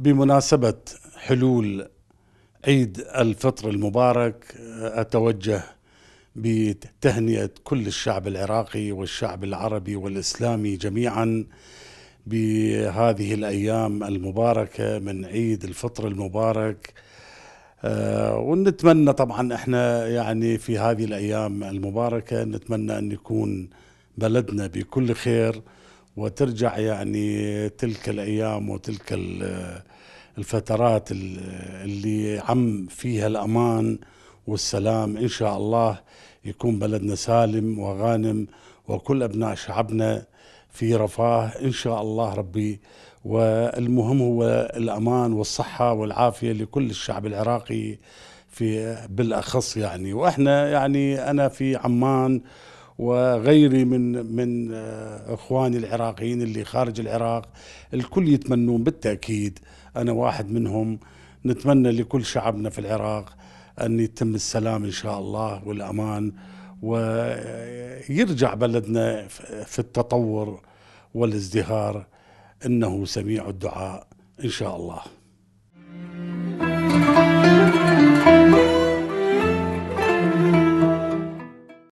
بمناسبة حلول عيد الفطر المبارك أتوجه بتهنئة كل الشعب العراقي والشعب العربي والإسلامي جميعا بهذه الأيام المباركة من عيد الفطر المبارك آه، ونتمنى طبعا احنا يعني في هذه الأيام المباركة نتمنى أن يكون بلدنا بكل خير وترجع يعني تلك الأيام وتلك الفترات اللي عم فيها الأمان والسلام إن شاء الله يكون بلدنا سالم وغانم وكل أبناء شعبنا في رفاه إن شاء الله ربي والمهم هو الأمان والصحة والعافية لكل الشعب العراقي في بالأخص يعني وإحنا يعني أنا في عمان وغيري من من آه، اخواني العراقيين اللي خارج العراق الكل يتمنون بالتاكيد انا واحد منهم نتمنى لكل شعبنا في العراق ان يتم السلام ان شاء الله والامان ويرجع بلدنا في التطور والازدهار انه سميع الدعاء ان شاء الله